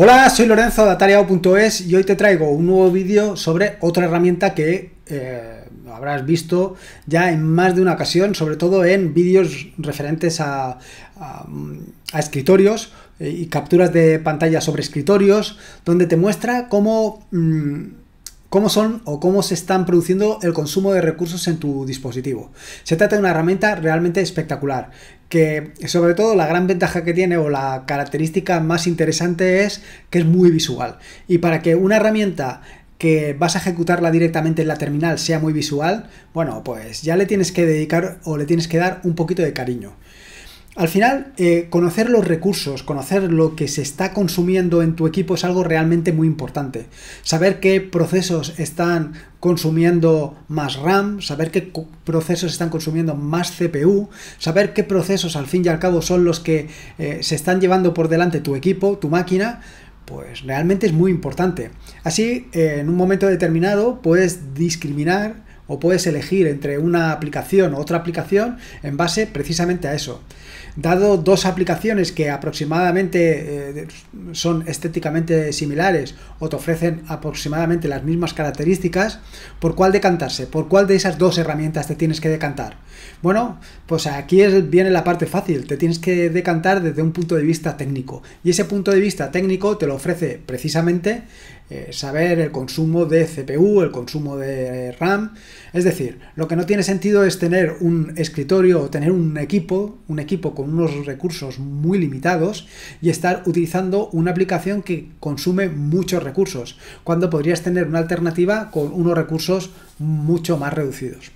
Hola, soy Lorenzo de Atariao.es y hoy te traigo un nuevo vídeo sobre otra herramienta que eh, habrás visto ya en más de una ocasión, sobre todo en vídeos referentes a, escritorios eh, y capturas de pantalla sobre escritorios, donde te muestra cómo... Mm, cómo son o cómo se están produciendo el consumo de recursos en tu dispositivo. Se trata de una herramienta realmente espectacular que sobre todo la gran ventaja que tiene o la característica más interesante es que es muy visual. Y para que una herramienta que vas a ejecutarla directamente en la terminal sea muy visual, bueno, pues ya le tienes que dedicar o le tienes que dar un poquito de cariño. Al final, eh, conocer los recursos, conocer lo que se está consumiendo en tu equipo es algo realmente muy importante. Saber qué procesos están consumiendo más RAM, saber qué procesos están consumiendo más CPU, saber qué procesos al fin y al cabo son los que eh, se están llevando por delante tu equipo, tu máquina, pues realmente es muy importante. Así, eh, en un momento determinado puedes discriminar o puedes elegir entre una aplicación u otra aplicación en base precisamente a eso dado dos aplicaciones que aproximadamente eh, son estéticamente similares o te ofrecen aproximadamente las mismas características, ¿por cuál decantarse? ¿Por cuál de esas dos herramientas te tienes que decantar? Bueno, pues aquí viene la parte fácil, te tienes que decantar desde un punto de vista técnico y ese punto de vista técnico te lo ofrece precisamente eh, saber el consumo de CPU, el consumo de RAM, es decir, lo que no tiene sentido es tener un escritorio o tener un equipo, un equipo con unos recursos muy limitados y estar utilizando una aplicación que consume muchos recursos, cuando podrías tener una alternativa con unos recursos mucho más reducidos.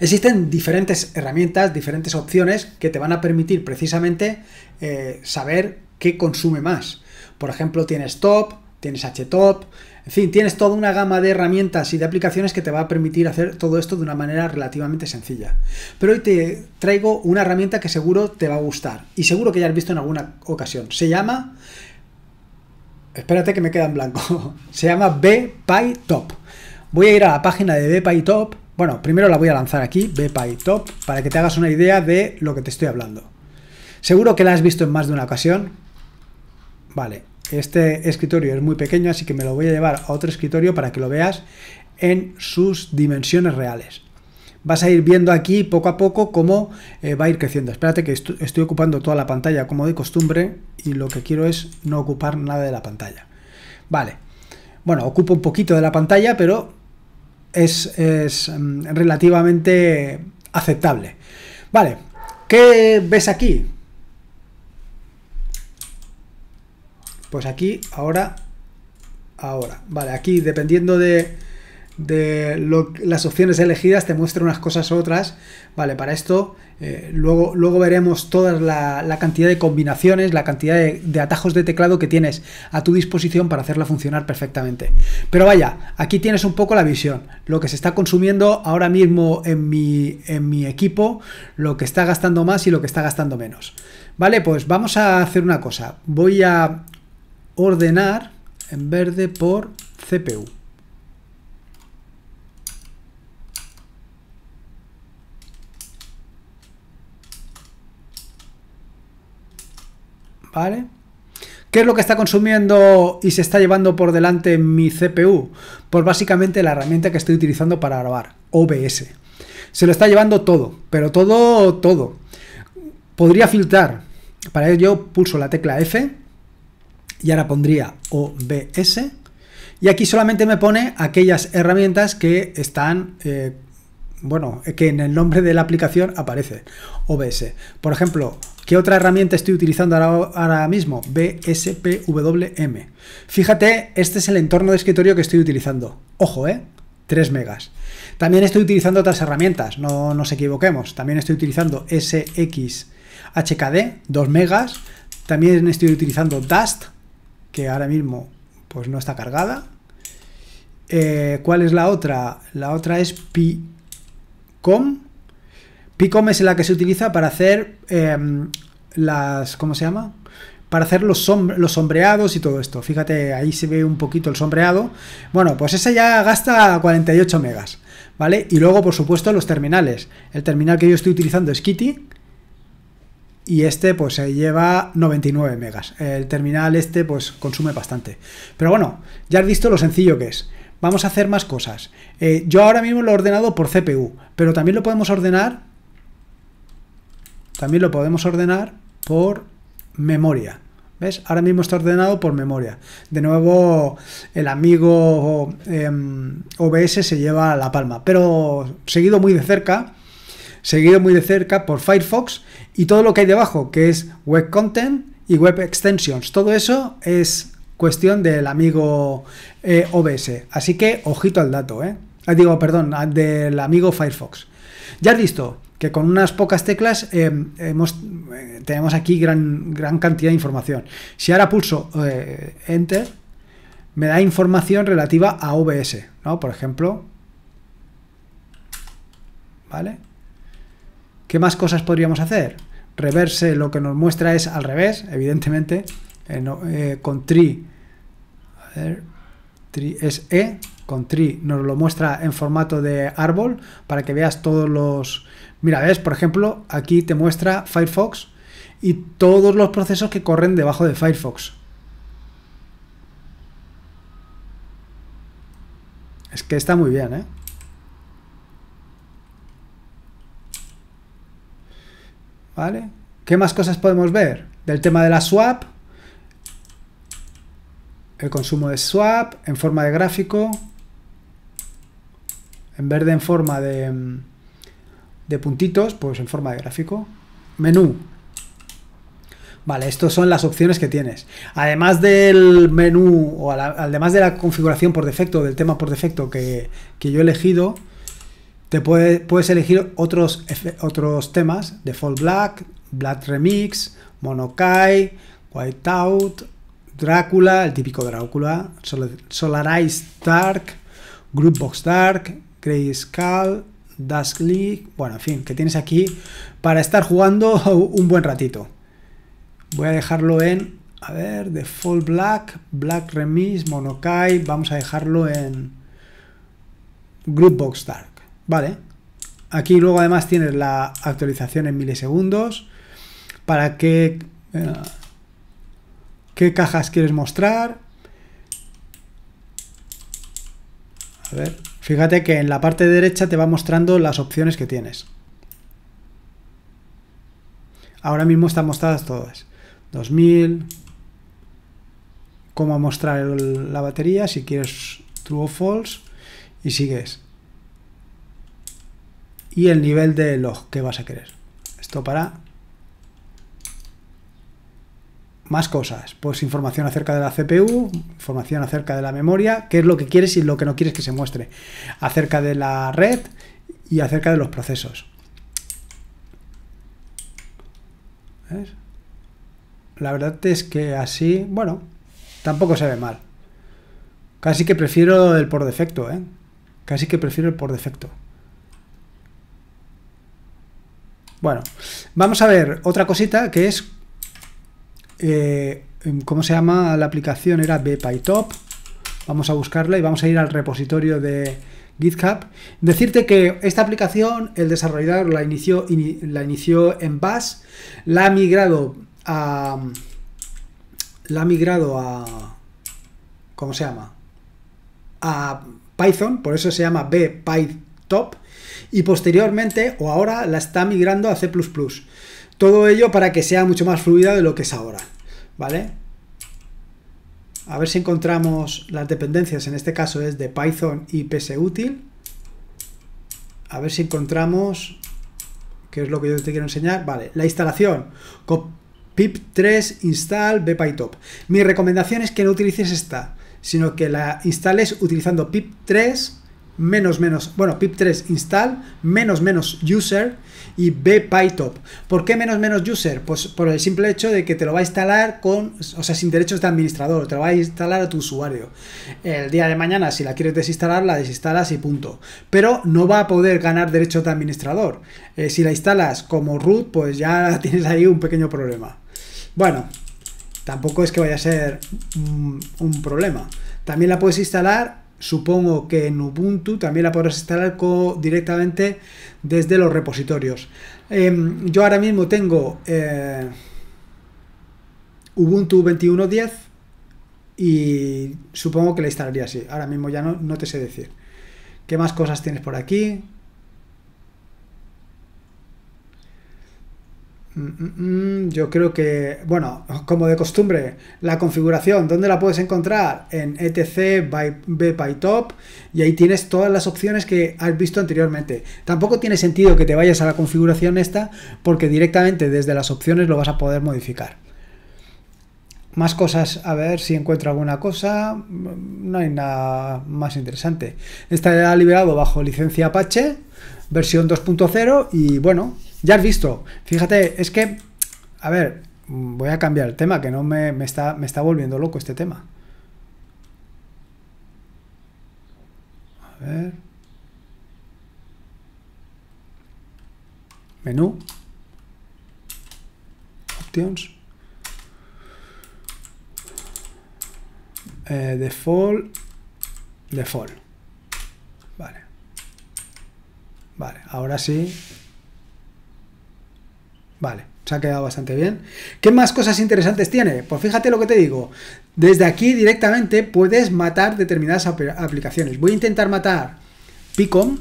Existen diferentes herramientas, diferentes opciones que te van a permitir precisamente eh, saber qué consume más. Por ejemplo, tienes Top, tienes HTOP, en fin, tienes toda una gama de herramientas y de aplicaciones que te va a permitir hacer todo esto de una manera relativamente sencilla. Pero hoy te traigo una herramienta que seguro te va a gustar y seguro que ya has visto en alguna ocasión. Se llama... Espérate que me queda en blanco. Se llama BPyTop. Voy a ir a la página de BPyTop. Bueno, primero la voy a lanzar aquí, BPyTop, para que te hagas una idea de lo que te estoy hablando. Seguro que la has visto en más de una ocasión. Vale, este escritorio es muy pequeño, así que me lo voy a llevar a otro escritorio para que lo veas en sus dimensiones reales. Vas a ir viendo aquí poco a poco cómo eh, va a ir creciendo. Espérate que estoy ocupando toda la pantalla como de costumbre y lo que quiero es no ocupar nada de la pantalla. Vale. Bueno, ocupo un poquito de la pantalla, pero es, es mm, relativamente aceptable. Vale. ¿Qué ves aquí? Pues aquí, ahora, ahora. Vale, aquí dependiendo de, las opciones elegidas te muestra unas cosas u otras. Vale, para esto eh, luego, luego veremos toda la, cantidad de combinaciones, la cantidad de, de, atajos de teclado que tienes a tu disposición para hacerla funcionar perfectamente. Pero vaya, aquí tienes un poco la visión, lo que se está consumiendo ahora mismo en mi, en mi equipo, lo que está gastando más y lo que está gastando menos. Vale, pues vamos a hacer una cosa. Voy a ordenar en verde por CPU. ¿Vale? ¿Qué es lo que está consumiendo y se está llevando por delante mi CPU? Pues básicamente la herramienta que estoy utilizando para grabar, OBS. Se lo está llevando todo, pero todo, todo. Podría filtrar. Para ello pulso la tecla F y ahora pondría OBS. Y aquí solamente me pone aquellas herramientas que están, eh, bueno, que en el nombre de la aplicación aparece OBS. Por ejemplo, ¿qué otra herramienta estoy utilizando ahora, ahora mismo? BSPWM. Fíjate, este es el entorno de escritorio que estoy utilizando. Ojo, ¿eh? 3 megas. También estoy utilizando otras herramientas, no nos equivoquemos. También estoy utilizando SXHKD, 2 megas. También estoy utilizando Dust, que ahora mismo pues no está cargada. Eh, ¿Cuál es la otra? La otra es PICOM. PICOM es la que se utiliza para hacer em, las... ¿Cómo se llama? Para hacer los, sombreados y todo esto. Fíjate, ahí se ve un poquito el sombreado. Bueno, pues esa ya gasta 48 megas, ¿vale? Y luego, por supuesto, los terminales. El terminal que yo estoy utilizando es Kitty y este pues se lleva 99 megas. El terminal este pues consume bastante. Pero bueno, ya has visto lo sencillo que es. Vamos a hacer más cosas. Eh, yo ahora mismo lo he ordenado por CPU, pero también lo podemos ordenar. También lo podemos ordenar por memoria. ¿Ves? Ahora mismo está ordenado por memoria. De nuevo, el amigo eh, OBS se lleva la palma, pero seguido muy de cerca seguido muy de cerca por Firefox y todo lo que hay debajo, que es Web Content y Web Extensions. Todo eso es cuestión del amigo eh, OBS. Así que ojito al dato, ¿eh? Ah, digo, perdón, ah, del amigo Firefox. Ya has visto que con unas pocas teclas eh, eh, tenemos aquí gran, gran cantidad de información. Si ahora pulso Enter, me da información relativa a OBS, ¿no? Por ejemplo, ¿vale? ¿Qué más cosas podríamos hacer? Reverse lo que nos muestra es al revés, evidentemente. Eh, eh, con tree, a ver, tree es E, con tree nos lo muestra en formato de árbol para que veas todos los... Mira, ves, por ejemplo, aquí te muestra Firefox y todos los procesos que corren debajo de Firefox. Es que está muy bien, ¿eh? ¿Vale? ¿Qué más cosas podemos ver? Del tema de la swap, el consumo de swap en forma de gráfico, en verde en forma de, puntitos, pues en forma de gráfico. Menú. Vale, estas son las opciones que tienes. Además del menú, o además de la configuración por defecto, del tema por defecto que, que yo he elegido, te puedes elegir otros, otros temas, Default Black, Black Remix, Monokai, out Drácula, el típico Drácula, Solarize Dark, Groupbox Dark, Grey Skull, Dusk League, bueno, en fin, que tienes aquí para estar jugando un buen ratito. Voy a dejarlo en, a ver, Default Black, Black Remix, Monokai, vamos a dejarlo en Box Dark. Vale. Aquí luego además tienes la actualización en milisegundos. Para qué, eh, qué cajas quieres mostrar. A ver, fíjate que en la parte derecha te va mostrando las opciones que tienes. Ahora mismo están mostradas todas. 2000, cómo mostrar la batería, si quieres true o false, y sigues y el nivel de log que vas a querer. Esto para más cosas, pues información acerca de la CPU, información acerca de la memoria, qué es lo que quieres y lo que no quieres que se muestre, acerca de la red y acerca de los procesos. La verdad es que así, bueno, tampoco se ve mal. Casi que prefiero el por defecto, ¿eh? Casi que prefiero el por defecto. Bueno, vamos a ver otra cosita que es, eh, em, ¿cómo se llama la aplicación? Era BPyTop. Vamos a buscarla y vamos a ir al repositorio de GitHub. Decirte que esta aplicación, el desarrollador la inició, la inició en Bash, la ha migrado a... La ha migrado a... ¿Cómo se llama? A Python, por eso se llama BPyTop top y posteriormente o ahora la está migrando a C++. Todo ello para que sea mucho más fluida de lo que es ahora, ¿vale? A ver si encontramos las dependencias, en este caso es de Python y útil A ver si encontramos, qué es lo que yo te quiero enseñar, vale, la instalación con pip3 install bpytop. Mi recomendación es que no utilices esta, sino que la instales utilizando pip3 menos menos, bueno, pip3 install menos menos user y bpytop. ¿Por qué menos menos user? Pues por el simple hecho de que te lo va a instalar con, o sea, sin derechos de administrador, te lo va a instalar a tu usuario. El día de mañana, si la quieres desinstalar, la desinstalas y punto. Pero no va a poder ganar derechos de administrador. Eh, si la instalas como root, pues ya tienes ahí un pequeño problema. Bueno, tampoco es que vaya a ser un problema. También la puedes instalar Supongo que en Ubuntu también la podrás instalar directamente desde los repositorios. Em, yo ahora mismo tengo eh, Ubuntu 21.10 y supongo que la instalaría así. Ahora mismo ya no te sé decir. ¿Qué más cosas tienes por aquí? Mm, mm, mm. Yo creo que, bueno, como de costumbre, la configuración, ¿dónde la puedes encontrar? En etc by top, y ahí tienes todas las opciones que has visto anteriormente. Tampoco tiene sentido que te vayas a la configuración esta porque directamente desde las opciones lo vas a poder modificar. Más cosas, a ver si encuentro alguna cosa. No hay nada más interesante. Está liberado bajo licencia Apache, versión 2.0 y bueno, ya has visto, fíjate, es que, a ver, voy a cambiar el tema, que no me, está, me está volviendo loco este tema. A ver. Menú. Options. Eh, default. Default. Vale. Vale, ahora sí Vale, se ha quedado bastante bien. ¿Qué más cosas interesantes tiene? Pues fíjate lo que te digo. Desde aquí directamente puedes matar determinadas aplicaciones. Voy a intentar matar Picom.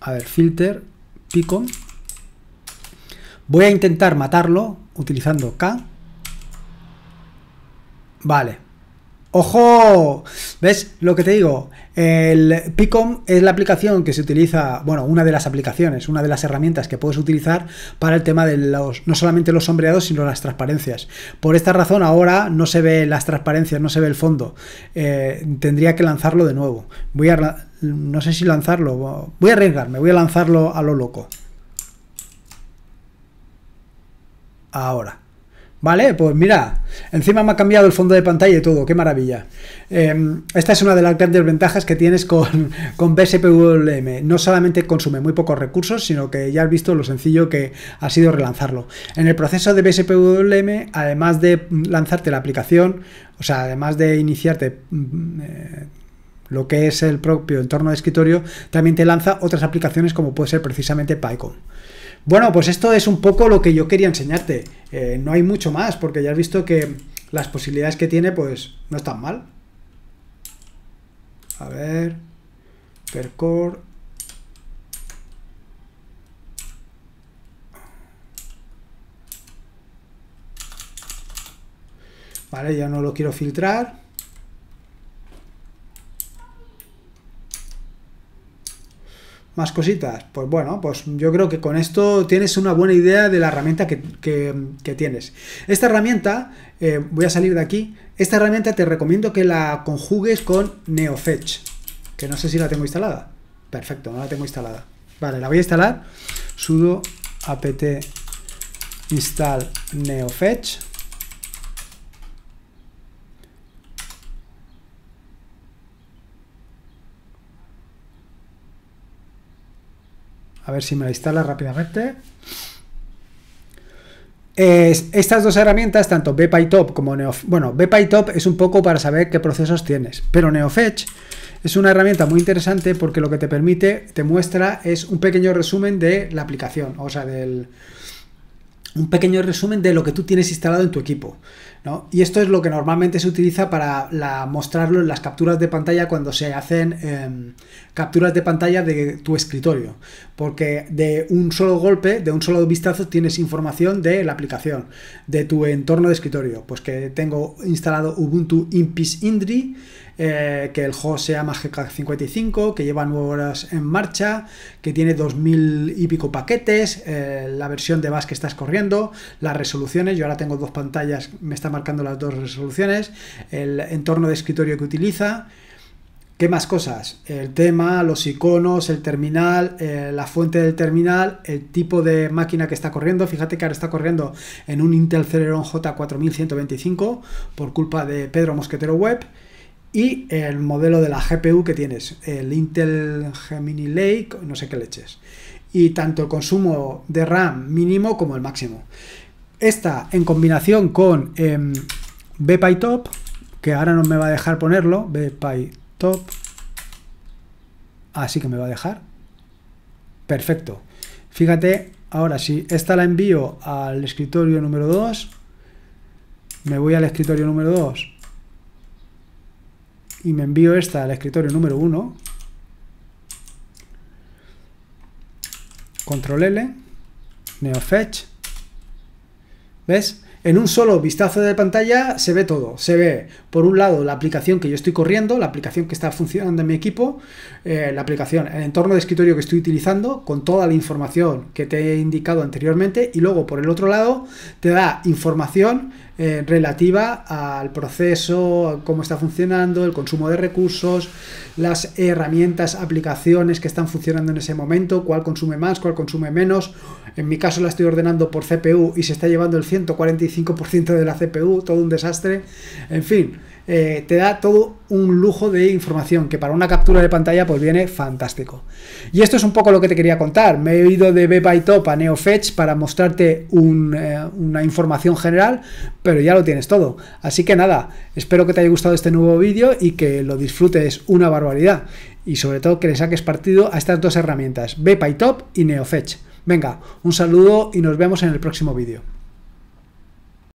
A ver, filter, Picom. Voy a intentar matarlo utilizando K. Vale, ¡Ojo! ¿Ves lo que te digo? El PICOM es la aplicación que se utiliza, bueno, una de las aplicaciones, una de las herramientas que puedes utilizar para el tema de los, no solamente los sombreados, sino las transparencias. Por esta razón ahora no se ve las transparencias, no se ve el fondo. Eh, tendría que lanzarlo de nuevo. Voy a, no sé si lanzarlo, voy a arriesgarme, voy a lanzarlo a lo loco. Ahora. Vale, pues mira, encima me ha cambiado el fondo de pantalla y todo, qué maravilla. Em, esta es una de las grandes ventajas que tienes con, con BSPWM. No solamente consume muy pocos recursos, sino que ya has visto lo sencillo que ha sido relanzarlo. En el proceso de BSPWM, además de lanzarte la aplicación, o sea, además de iniciarte... Mm, eh, lo que es el propio entorno de escritorio, también te lanza otras aplicaciones como puede ser precisamente PyCon. Bueno, pues esto es un poco lo que yo quería enseñarte. Eh, no hay mucho más, porque ya has visto que las posibilidades que tiene, pues, no están mal. A ver... Percore... Vale, ya no lo quiero filtrar. Más cositas. Pues bueno, pues yo creo que con esto tienes una buena idea de la herramienta que, que, tienes. Esta herramienta, eh, voy a salir de aquí, esta herramienta te recomiendo que la conjugues con NeoFetch, que no sé si la tengo instalada. Perfecto, no la tengo instalada. Vale, la voy a instalar. sudo apt install neofetch A ver si me la instala rápidamente. estas dos herramientas, tanto BPyTop como NeoFetch, bueno, es un poco para saber qué procesos tienes, pero NeoFetch es una herramienta muy interesante porque lo que te permite, te muestra, es un pequeño resumen de la aplicación, o sea, del, un pequeño resumen de lo que tú tienes instalado en tu equipo. Y esto es lo que normalmente se utiliza para mostrarlo en las capturas de pantalla cuando se hacen em, capturas de pantalla de tu escritorio. Porque de un solo golpe, de un solo vistazo, tienes información de la aplicación, de tu entorno de escritorio. Pues que tengo instalado Ubuntu Impis Indri eh, que el juego sea llama 55 que lleva nueve horas en marcha, que tiene 2.000 y pico paquetes, eh, la versión de base que estás corriendo, las resoluciones, yo ahora tengo dos pantallas, me está marcando las dos resoluciones, el entorno de escritorio que utiliza, ¿Qué más cosas? El tema, los iconos, el terminal, eh, la fuente del terminal, el tipo de máquina que está corriendo. Fíjate que ahora está corriendo en un Intel Celeron J4125 por culpa de Pedro Mosquetero Web y el modelo de la GPU que tienes, el Intel Gemini Lake, no sé qué leches. Y tanto el consumo de RAM mínimo como el máximo. Esta en combinación con eh, Top que ahora no me va a dejar ponerlo, BPyTop, así ah, que me va a dejar. Perfecto. Fíjate, ahora si esta la envío al escritorio número 2, me voy al escritorio número 2 y me envío esta al escritorio número 1, control L, neofetch, ¿ves? En un solo vistazo de pantalla se ve todo. Se ve, por un lado, la aplicación que yo estoy corriendo, la aplicación que está funcionando en mi equipo, eh, la aplicación, el entorno de escritorio que estoy utilizando, con toda la información que te he indicado anteriormente, y luego, por el otro lado, te da información eh, relativa al proceso, cómo está funcionando, el consumo de recursos, las herramientas, aplicaciones que están funcionando en ese momento, cuál consume más, cuál consume menos. En mi caso la estoy ordenando por CPU y se está llevando el 145% de la CPU, todo un desastre. En fin, eh, te da todo un lujo de información que para una captura de pantalla pues viene fantástico. Y esto es un poco lo que te quería contar. Me he ido de Bepa Top a NeoFetch para mostrarte eh, una información general, pero ya lo tienes todo. Así que nada, espero que te haya gustado este nuevo vídeo y que lo disfrutes una barbaridad. Y sobre todo que le saques partido a estas dos herramientas, Bepa y NeoFetch. Venga, un saludo y nos vemos en el próximo vídeo.